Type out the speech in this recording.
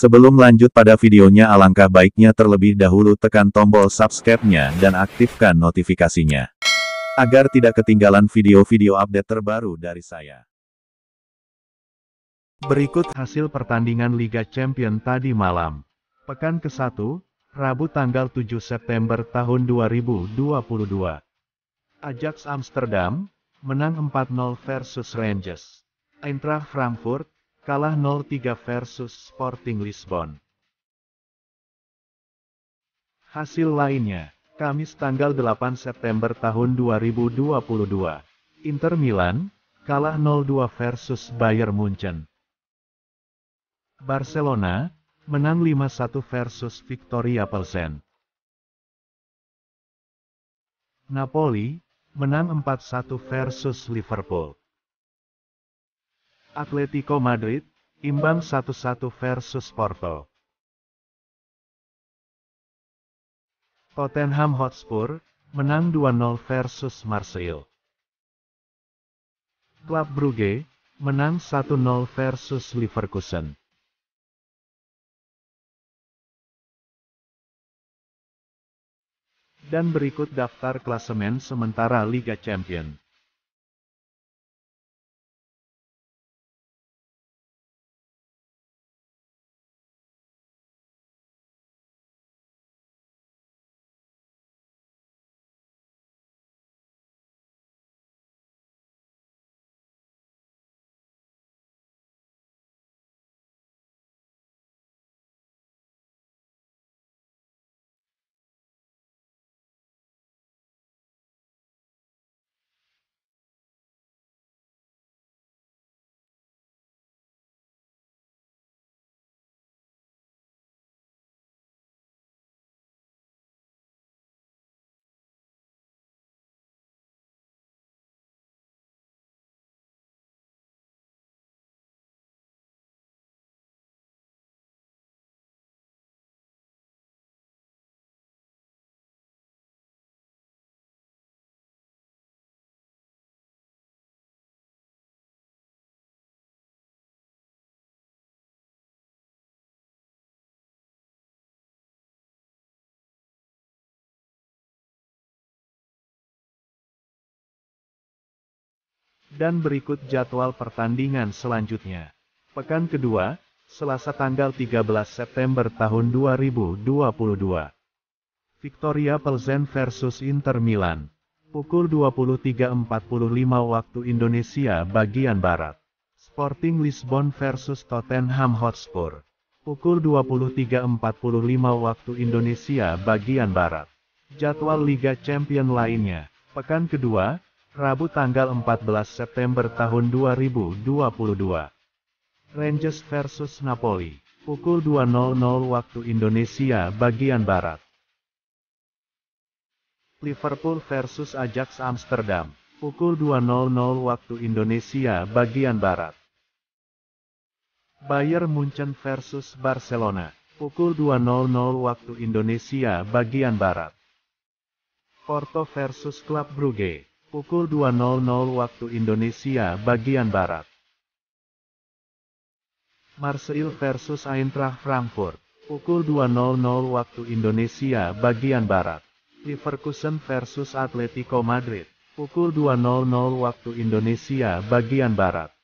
Sebelum lanjut pada videonya alangkah baiknya terlebih dahulu tekan tombol subscribe-nya dan aktifkan notifikasinya. Agar tidak ketinggalan video-video update terbaru dari saya. Berikut hasil pertandingan Liga Champion tadi malam. Pekan ke-1, Rabu tanggal 7 September tahun 2022. Ajax Amsterdam, menang 4-0 versus Rangers. Eintracht Frankfurt, kalah 0-3 versus Sporting Lisbon. Hasil lainnya, Kamis tanggal 8 September tahun 2022, Inter Milan, kalah 0-2 versus Bayern Munchen. Barcelona, menang 5-1 versus Victoria Pelsen. Napoli, menang 4-1 versus Liverpool. Atletico Madrid, imbang 1-1 versus Porto. Tottenham Hotspur, menang 2-0 versus Marseille. Klub Brugge, menang 1-0 versus Leverkusen. Dan berikut daftar klasemen sementara Liga Champions. dan berikut jadwal pertandingan selanjutnya. Pekan kedua, Selasa tanggal 13 September tahun 2022. Victoria Pelzen versus Inter Milan. Pukul 23.45 waktu Indonesia bagian Barat. Sporting Lisbon versus Tottenham Hotspur. Pukul 23.45 waktu Indonesia bagian Barat. Jadwal Liga Champion lainnya. Pekan kedua, Rabu tanggal 14 September tahun 2022. Rangers versus Napoli, pukul 2.00 waktu Indonesia bagian Barat. Liverpool versus Ajax Amsterdam, pukul 2.00 waktu Indonesia bagian Barat. Bayern Munchen versus Barcelona, pukul 2.00 waktu Indonesia bagian Barat. Porto versus Club Brugge, Pukul 2.00 waktu Indonesia bagian Barat. Marseille versus Eintracht Frankfurt. Pukul 2.00 waktu Indonesia bagian Barat. Leverkusen versus Atletico Madrid. Pukul 2.00 waktu Indonesia bagian Barat.